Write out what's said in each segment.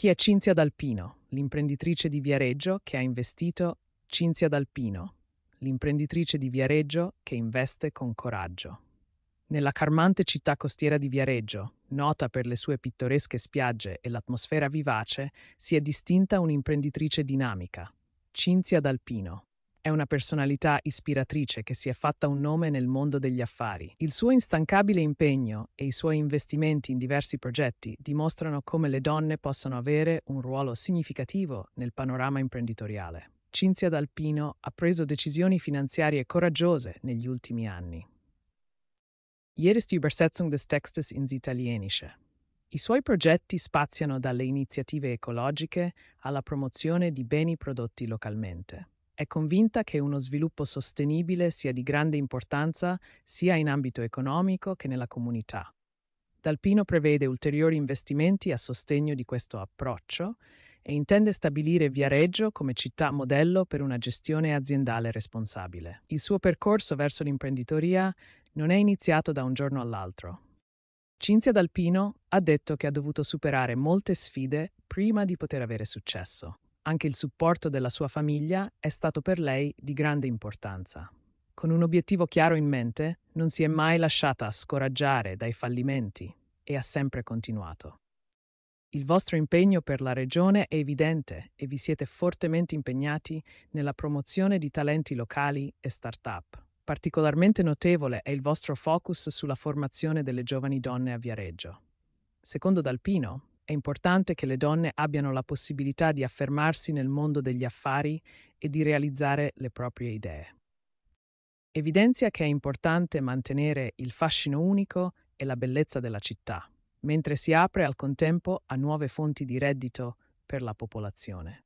Chi è Cinzia D'Alpino, l'imprenditrice di Viareggio che ha investito Cinzia D'Alpino, l'imprenditrice di Viareggio che investe con coraggio. Nella carmante città costiera di Viareggio, nota per le sue pittoresche spiagge e l'atmosfera vivace, si è distinta un'imprenditrice dinamica, Cinzia D'Alpino, è una personalità ispiratrice che si è fatta un nome nel mondo degli affari. Il suo instancabile impegno e i suoi investimenti in diversi progetti dimostrano come le donne possano avere un ruolo significativo nel panorama imprenditoriale. Cinzia D'Alpino ha preso decisioni finanziarie coraggiose negli ultimi anni. Jedes Übersetzung des Textes ins Italienische. I suoi progetti spaziano dalle iniziative ecologiche alla promozione di beni prodotti localmente. È convinta che uno sviluppo sostenibile sia di grande importanza sia in ambito economico che nella comunità. Dalpino prevede ulteriori investimenti a sostegno di questo approccio e intende stabilire Viareggio come città modello per una gestione aziendale responsabile. Il suo percorso verso l'imprenditoria non è iniziato da un giorno all'altro. Cinzia Dalpino ha detto che ha dovuto superare molte sfide prima di poter avere successo. Anche il supporto della sua famiglia è stato per lei di grande importanza. Con un obiettivo chiaro in mente, non si è mai lasciata scoraggiare dai fallimenti e ha sempre continuato. Il vostro impegno per la regione è evidente e vi siete fortemente impegnati nella promozione di talenti locali e start-up. Particolarmente notevole è il vostro focus sulla formazione delle giovani donne a Viareggio. Secondo Dalpino, è importante che le donne abbiano la possibilità di affermarsi nel mondo degli affari e di realizzare le proprie idee. Evidenzia che è importante mantenere il fascino unico e la bellezza della città, mentre si apre al contempo a nuove fonti di reddito per la popolazione.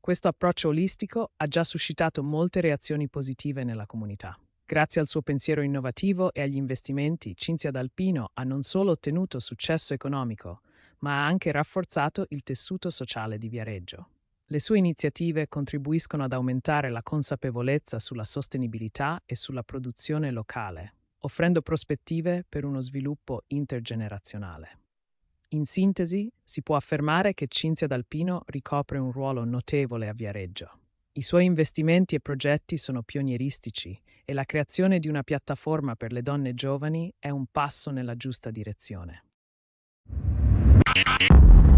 Questo approccio olistico ha già suscitato molte reazioni positive nella comunità. Grazie al suo pensiero innovativo e agli investimenti, Cinzia D'Alpino ha non solo ottenuto successo economico, ma ha anche rafforzato il tessuto sociale di Viareggio. Le sue iniziative contribuiscono ad aumentare la consapevolezza sulla sostenibilità e sulla produzione locale, offrendo prospettive per uno sviluppo intergenerazionale. In sintesi, si può affermare che Cinzia D'Alpino ricopre un ruolo notevole a Viareggio. I suoi investimenti e progetti sono pionieristici e la creazione di una piattaforma per le donne giovani è un passo nella giusta direzione. Thank you.